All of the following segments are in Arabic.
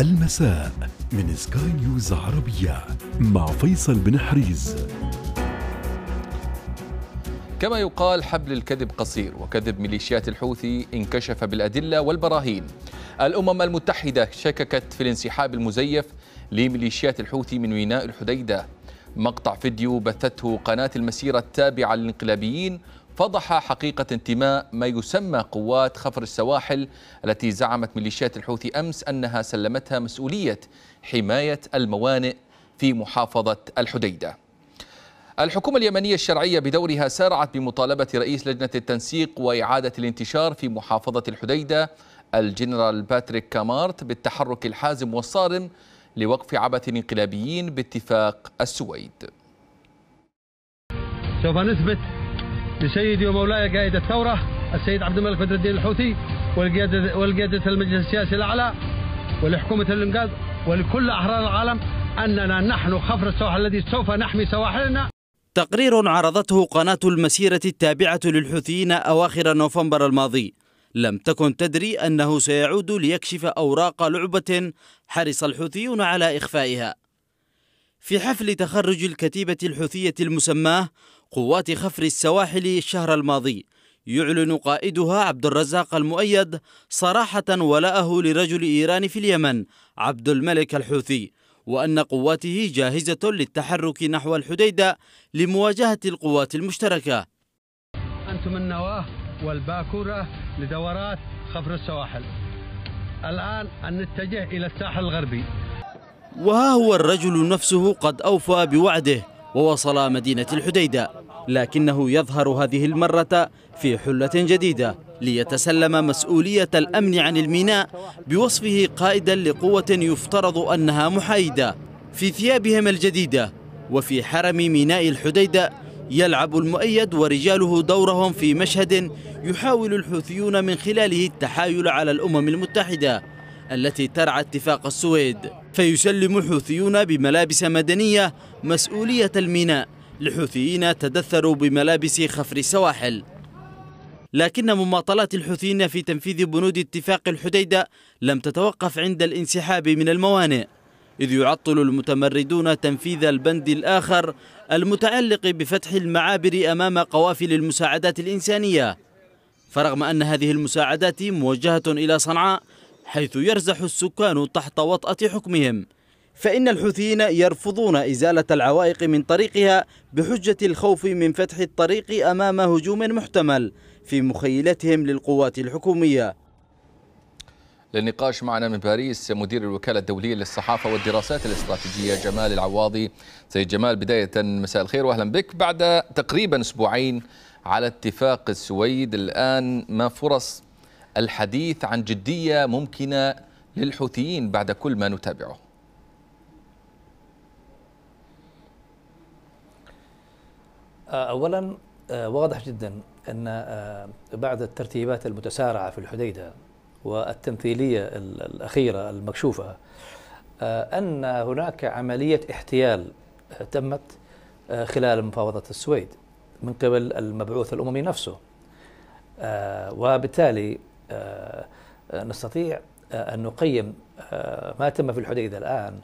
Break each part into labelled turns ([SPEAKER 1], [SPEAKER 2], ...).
[SPEAKER 1] المساء من سكاي نيوز عربية مع فيصل بن حريز
[SPEAKER 2] كما يقال حبل الكذب قصير وكذب ميليشيات الحوثي انكشف بالأدلة والبراهين الأمم المتحدة شككت في الانسحاب المزيف لميليشيات الحوثي من ميناء الحديدة مقطع فيديو بثته قناة المسيرة التابعة للانقلابيين فضح حقيقة انتماء ما يسمى قوات خفر السواحل التي زعمت ميليشيات الحوثي أمس أنها سلمتها مسؤولية حماية الموانئ في محافظة الحديدة الحكومة اليمنية الشرعية بدورها سارعت بمطالبة رئيس لجنة التنسيق وإعادة الانتشار في محافظة الحديدة الجنرال باتريك كامارت بالتحرك الحازم والصارم لوقف عبث الانقلابيين باتفاق السويد سوف نثبت لسيدي ومولاي قائد الثورة السيد عبد الملك بدر الدين الحوثي والقيادة, والقيادة المجلس السياسي الأعلى ولحكومة الإنقاذ ولكل أحرار العالم أننا نحن خفر السواحل الذي سوف نحمي سواحلنا
[SPEAKER 1] تقرير عرضته قناة المسيرة التابعة للحوثيين أواخر نوفمبر الماضي لم تكن تدري أنه سيعود ليكشف أوراق لعبة حرص الحوثيون على إخفائها في حفل تخرج الكتيبة الحوثية المسماه قوات خفر السواحل الشهر الماضي يعلن قائدها عبد الرزاق المؤيد صراحة ولاءه لرجل إيران في اليمن عبد الملك الحوثي وأن قواته جاهزة للتحرك نحو الحديدة لمواجهة القوات المشتركة
[SPEAKER 2] أنتم النواة والباكورة لدورات خفر السواحل الآن أن نتجه إلى الساحل الغربي
[SPEAKER 1] وها هو الرجل نفسه قد أوفى بوعده ووصل مدينة الحديدة لكنه يظهر هذه المرة في حلة جديدة ليتسلم مسؤولية الأمن عن الميناء بوصفه قائدا لقوة يفترض أنها محايدة في ثيابهم الجديدة وفي حرم ميناء الحديدة يلعب المؤيد ورجاله دورهم في مشهد يحاول الحوثيون من خلاله التحايل على الأمم المتحدة التي ترعى اتفاق السويد فيسلم حوثيون بملابس مدنية مسؤولية الميناء لحوثيين تدثروا بملابس خفر السواحل لكن مماطلات الحوثيين في تنفيذ بنود اتفاق الحديدة لم تتوقف عند الانسحاب من الموانئ إذ يعطل المتمردون تنفيذ البند الآخر المتعلق بفتح المعابر أمام قوافل المساعدات الإنسانية فرغم أن هذه المساعدات موجهة إلى صنعاء حيث يرزح السكان تحت وطأة حكمهم فإن الحوثيين يرفضون إزالة العوائق من طريقها بحجة الخوف من فتح الطريق أمام هجوم محتمل في مخيلتهم للقوات الحكومية
[SPEAKER 2] للنقاش معنا من باريس مدير الوكالة الدولية للصحافة والدراسات الاستراتيجية جمال العواضي سيد جمال بداية مساء الخير وأهلا بك بعد تقريبا أسبوعين على اتفاق السويد الآن ما فرص الحديث عن جدية ممكنة للحوثيين بعد كل ما نتابعه
[SPEAKER 3] آه، أولا آه، واضح جدا أن آه، بعد الترتيبات المتسارعة في الحديدة والتمثيلية الأخيرة المكشوفة أن هناك عملية احتيال تمت خلال مفاوضة السويد من قبل المبعوث الأممي نفسه وبالتالي آه، آه، نستطيع آه، أن نقيم ما تم في الحديدة الآن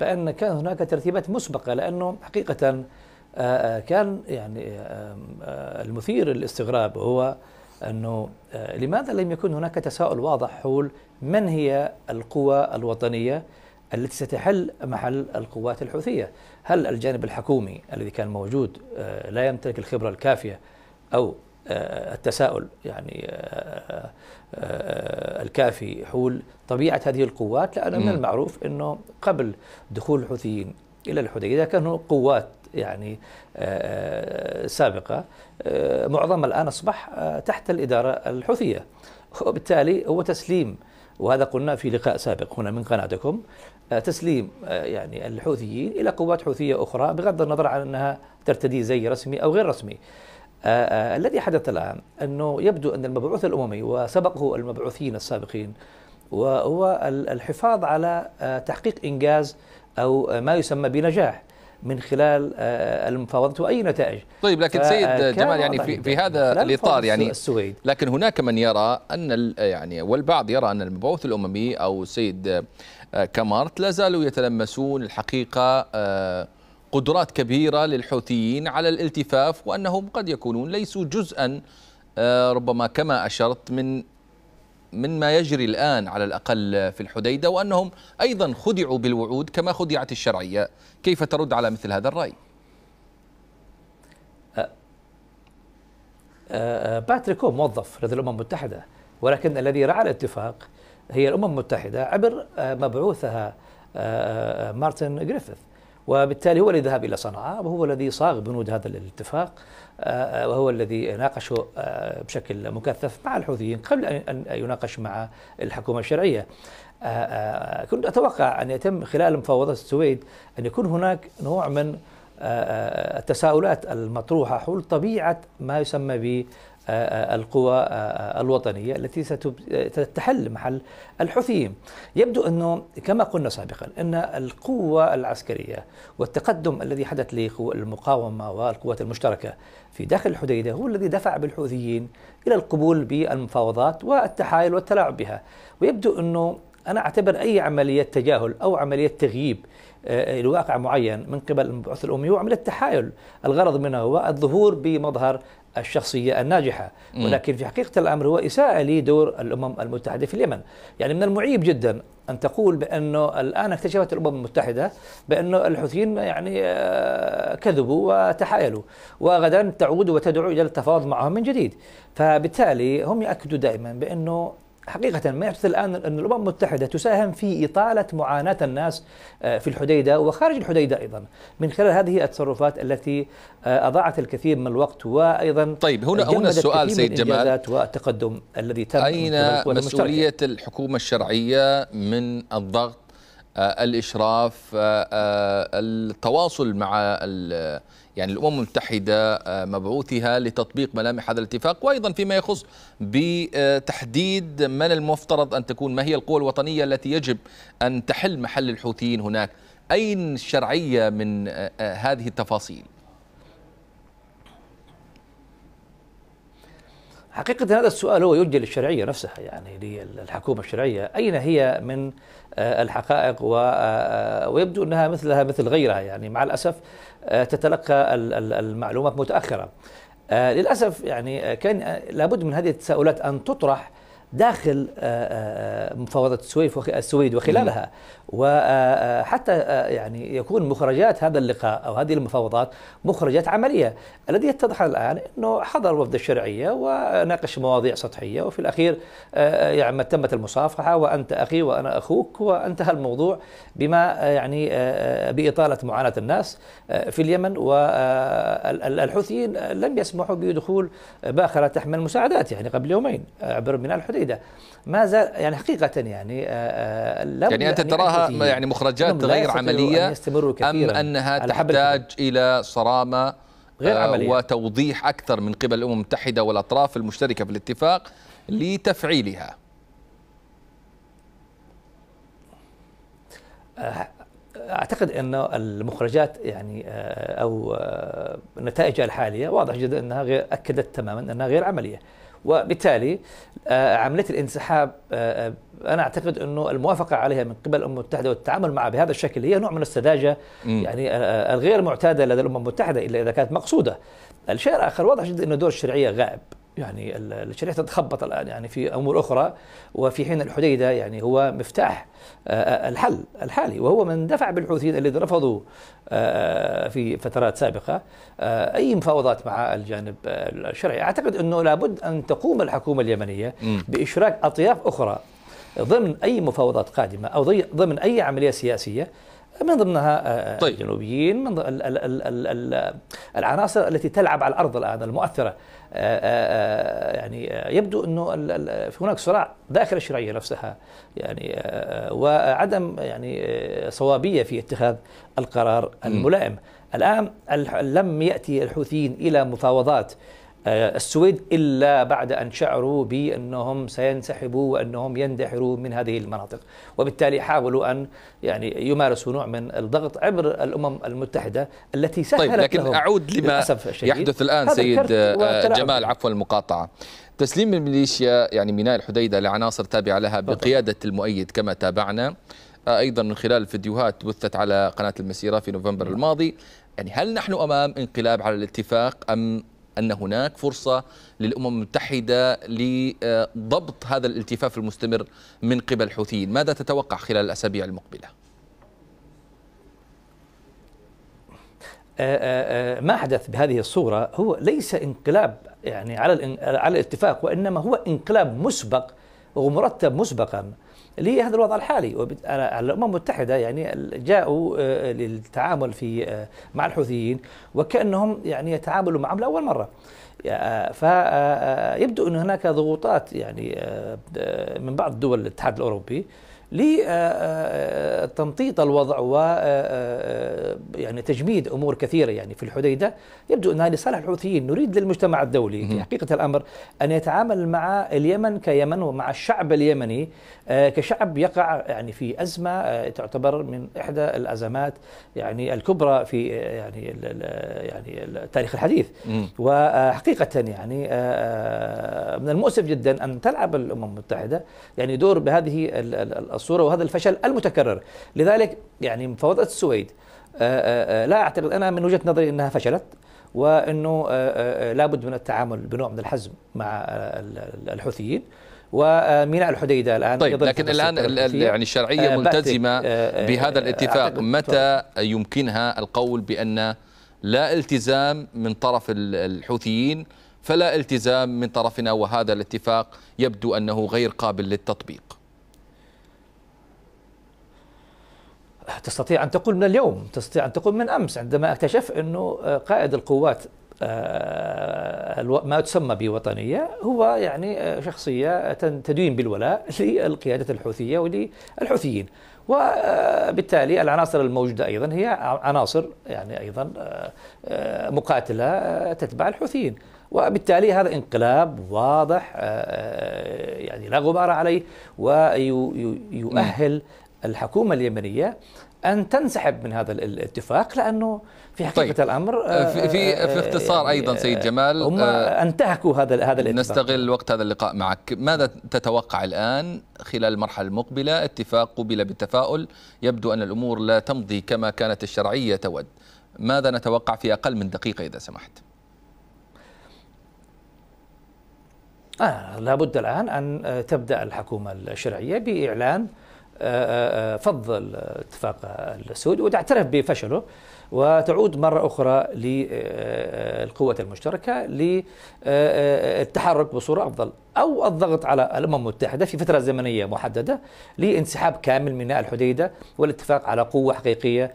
[SPEAKER 3] بأن كان هناك ترتيبات مسبقة لأنه حقيقة كان يعني المثير للاستغراب هو أنه لماذا لم يكن هناك تساؤل واضح حول من هي القوى الوطنية التي ستحل محل القوات الحوثية هل الجانب الحكومي الذي كان موجود لا يمتلك الخبرة الكافية أو آه، التساؤل يعني آه، آه، الكافي حول طبيعة هذه القوات لأن من المعروف أنه قبل دخول الحوثيين إلى الحديدة كانوا قوات يعني سابقة معظمها الآن أصبح تحت الإدارة الحوثية وبالتالي هو تسليم وهذا قلنا في لقاء سابق هنا من قناتكم تسليم يعني الحوثيين الى قوات حوثيه اخرى بغض النظر عن انها ترتدي زي رسمي او غير رسمي. آه، آه، الذي حدث الآن أنه يبدو أن المبعوث الأممي وسبقه المبعوثين السابقين وهو الحفاظ على آه، تحقيق إنجاز أو ما يسمى بنجاح من خلال المفاوضات واي نتائج طيب لكن سيد جمال يعني في, في هذا الاطار يعني السويد
[SPEAKER 2] لكن هناك من يرى ان يعني والبعض يرى ان المبعوث الاممي او السيد كمارت لا زالوا يتلمسون الحقيقه قدرات كبيرة للحوثيين على الالتفاف وأنهم قد يكونون ليسوا جزءا آه، ربما كما أشرت من من ما يجري الآن على الأقل في الحديدة وأنهم أيضا خدعوا بالوعود كما خدعت الشرعية كيف ترد على مثل هذا الرأي؟ أه،
[SPEAKER 3] أه، باتريك هو موظف لدى الأمم المتحدة ولكن الذي رعى الاتفاق هي الأمم المتحدة عبر مبعوثها مارتن جريفيث وبالتالي هو الذي ذهب إلى صنعاء وهو الذي صاغ بنود هذا الاتفاق آه، وهو الذي ناقشه آه، بشكل مكثف مع الحوثيين قبل أن يناقش مع الحكومة الشرعية آه، كنت أتوقع أن يتم خلال مفاوضات السويد أن يكون هناك نوع من التساؤلات المطروحة حول طبيعة ما يسمى ب القوى الوطنية التي ستحل محل الحوثيين يبدو أنه كما قلنا سابقا أن القوة العسكرية والتقدم الذي حدث للمقاومة والقوات المشتركة في داخل الحديدة هو الذي دفع بالحوثيين إلى القبول بالمفاوضات والتحايل والتلاعب بها ويبدو أنه أنا أعتبر أي عملية تجاهل أو عملية تغييب آه، لواقع معين من قبل البعث الاممي عملية تحايل الغرض منها هو الظهور بمظهر الشخصية الناجحة ولكن في حقيقة الأمر هو إساءة لدور الأمم المتحدة في اليمن يعني من المعيب جدا أن تقول بأنه الآن اكتشفت الأمم المتحدة بأنه الحوثيين يعني آه، كذبوا وتحايلوا وغدا تعود وتدعو إلى التفاوض معهم من جديد فبالتالي هم يأكدوا دائما بأنه حقيقة ما يحدث الآن أن الأمم المتحدة تساهم في إطالة معاناة الناس آه، في الحديدة وخارج الحديدة أيضا من خلال هذه التصرفات التي آه، أضاعت الكثير من الوقت وأيضا آه، طيب هنا هنا السؤال سيد جمال والتقدم الذي تم أين مسؤولية
[SPEAKER 2] الحكومة الشرعية من الضغط آه، الاشراف آه، آه، التواصل مع يعني الامم المتحده مبعوثها لتطبيق ملامح هذا الاتفاق وايضا فيما يخص بتحديد من المفترض ان تكون ما هي القوى الوطنيه التي يجب ان تحل محل الحوثيين هناك اين الشرعيه من هذه التفاصيل
[SPEAKER 3] حقيقة هذا السؤال هو يوجه للشرعية نفسها يعني للحكومة الشرعية أين هي من آه، الحقائق آه، ويبدو أنها مثلها مثل غيرها يعني مع الأسف آه، تتلقى المعلومات متأخرة للأسف يعني كان لابد من هذه التساؤلات أن تطرح داخل آه، آه، آه، مفاوضة السويد السويد وخلالها وحتى يعني يكون مخرجات هذا اللقاء أو هذه المفاوضات مخرجات عملية الذي يتضح الآن أنه حضر وفد الشرعية وناقش مواضيع سطحية وفي الأخير يعني تمت المصافحة وأنت أخي وأنا أخوك وانتهى الموضوع بما يعني بإطالة معاناة الناس في اليمن والحوثيين لم يسمحوا بدخول باخرة تحمل مساعدات يعني قبل يومين عبر من الحديد جيدة ما زال يعني حقيقة يعني آه، آه، يعني أنت تراها يعني مخرجات غير عملية أم أنها تحتاج
[SPEAKER 2] إلى صرامة غير آه، عملية وتوضيح أكثر من قبل الأمم المتحدة والأطراف المشتركة في الاتفاق لتفعيلها
[SPEAKER 3] اعتقد انه المخرجات يعني او نتائجها الحاليه واضح جدا انها غير اكدت تماما انها غير عمليه. وبالتالي آه، عمليه الانسحاب آه، آه، انا اعتقد انه الموافقه عليها من قبل الامم المتحده والتعامل معها بهذا الشكل هي نوع من السذاجه م. يعني الغير معتاده لدى الامم المتحده الا اذا كانت مقصوده. الشيء الاخر واضح جدا انه دور الشرعيه غائب يعني الشريعه تتخبط الان يعني في امور اخرى وفي حين الحديده يعني هو مفتاح آه، آه، الحل الحالي وهو من دفع بالحوثيين الذين رفضوا آه، في فترات سابقه اي مفاوضات مع الجانب الشرعي اعتقد انه لابد ان تقوم الحكومه اليمنيه باشراك اطياف اخرى ضمن اي مفاوضات قادمه او ضمن اي عمليه سياسيه من ضمنها آه، آه، طيب. الجنوبيين من ضمن العناصر التي تلعب على الارض الان المؤثره آه، يعني يبدو انه هناك صراع داخل الشرعيه نفسها يعني وعدم يعني صوابيه في اتخاذ القرار الملائم الان لم ياتي الحوثيين الى مفاوضات آه، السويد إلا بعد أن شعروا بأنهم سينسحبوا وأنهم يندحروا من هذه المناطق وبالتالي حاولوا أن يعني يمارسوا نوع من الضغط عبر الأمم المتحدة التي طيب، سهلت طيب لكن لهم أعود لما يحدث الآن سيد آه، جمال
[SPEAKER 2] عفوا المقاطعة تسليم الميليشيا يعني ميناء الحديدة لعناصر تابعة لها بقيادة المؤيد كما تابعنا آه، أيضا من خلال فيديوهات بثت على قناة المسيرة في نوفمبر نعم. الماضي يعني هل نحن أمام انقلاب على الاتفاق أم أن هناك فرصة للأمم المتحدة لضبط هذا الالتفاف المستمر من قبل الحوثيين ماذا تتوقع خلال الأسابيع المقبلة؟
[SPEAKER 3] آه، آه، آه، ما حدث بهذه الصورة هو ليس انقلاب يعني على على الاتفاق وإنما هو انقلاب مسبق ومرتب مسبقا لهذا الوضع الحالي الامم المتحده يعني جاءوا آه، للتعامل في آه، مع الحوثيين وكانهم يعني يتعاملوا معهم لاول مره آه، فيبدو ان هناك ضغوطات يعني من بعض دول الاتحاد الاوروبي لتمطيط الوضع و آه، آه، يعني تجميد امور كثيره يعني في الحديده يبدو انها لصالح الحوثيين نريد للمجتمع الدولي في حقيقه الامر ان يتعامل مع اليمن كيمن ومع الشعب اليمني آه، كشعب يقع يعني في ازمه تعتبر من احدى الازمات يعني الكبرى في يعني يعني التاريخ الحديث وحقيقه يعني من المؤسف جدا ان تلعب الامم المتحده يعني دور بهذه الصورة وهذا الفشل المتكرر لذلك يعني مفاوضات السويد آه، آه، آه، لا أعتقد أنا من وجهة نظري أنها فشلت وأنه لابد من التعامل بنوع من الحزم مع الحوثيين وميناء الحديده الان طيب لكن الان يعني الشرعيه ملتزمه بهذا الاتفاق متى
[SPEAKER 2] يمكنها القول بان لا التزام من طرف الحوثيين فلا التزام من طرفنا وهذا الاتفاق يبدو انه غير قابل للتطبيق
[SPEAKER 3] تستطيع أن تقول من اليوم تستطيع أن تقول من أمس عندما اكتشف أنه آه، قائد القوات آه، ما تسمى بوطنية هو يعني آه، شخصية تدين بالولاء للقيادة الحوثية وللحوثيين وبالتالي العناصر الموجودة أيضا هي عناصر يعني أيضا مقاتلة تتبع الحوثيين وبالتالي هذا انقلاب واضح يعني لا غبار عليه ويؤهل الحكومه اليمنيه ان تنسحب من هذا الاتفاق لانه في حقيقه طيب. الامر آه، في في, في آه، اختصار يعني ايضا سيد جمال هم آه،
[SPEAKER 2] انتهكوا هذا هذا الاتفاق نستغل وقت هذا اللقاء معك ماذا تتوقع الان خلال المرحله المقبله اتفاق قبل بالتفاؤل يبدو ان الامور لا تمضي كما كانت الشرعيه تود ماذا نتوقع في اقل من دقيقه اذا سمحت
[SPEAKER 3] آه لابد الان ان تبدا الحكومه الشرعيه باعلان آه، آه، آه، فض الاتفاق السعودي وتعترف بفشله وتعود مرة أخرى للقوة آه، آه، المشتركة للتحرك آه، بصورة أفضل أو الضغط على الأمم المتحدة في فترة زمنية محددة لانسحاب كامل من الحديدة والاتفاق على قوة حقيقية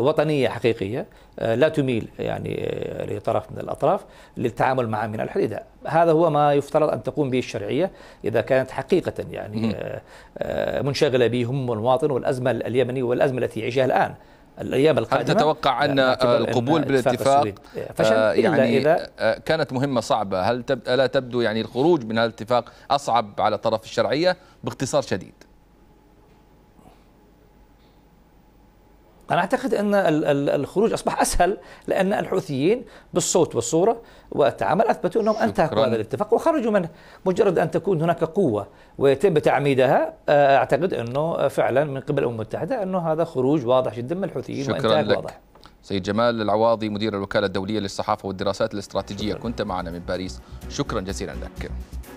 [SPEAKER 3] وطنية حقيقية لا تميل يعني لطرف من الأطراف للتعامل مع من الحديدة هذا هو ما يفترض أن تقوم به الشرعية إذا كانت حقيقة يعني منشغلة به هم المواطن والأزمة اليمني والأزمة التي يعيشها الآن الايام القادمه هل تتوقع ان آه، القبول بالاتفاق
[SPEAKER 2] آه يعني إذا آه، كانت مهمه صعبه هل تب... الا تبدو يعني الخروج من هذا الاتفاق اصعب على طرف الشرعيه باختصار شديد
[SPEAKER 3] أنا أعتقد أن الخروج أصبح أسهل لأن الحوثيين بالصوت والصورة والتعامل أثبتوا أنهم أنتهكوا هذا الاتفاق وخرجوا منه مجرد أن تكون هناك قوة ويتم تعميدها آه، أعتقد أنه فعلا من قبل الأمم المتحدة أنه هذا خروج واضح جدا من الحوثيين شكرا لك. واضح
[SPEAKER 2] سيد جمال العواضي مدير الوكالة الدولية للصحافة والدراسات الاستراتيجية شكرا. كنت معنا من باريس شكرا جزيلا لك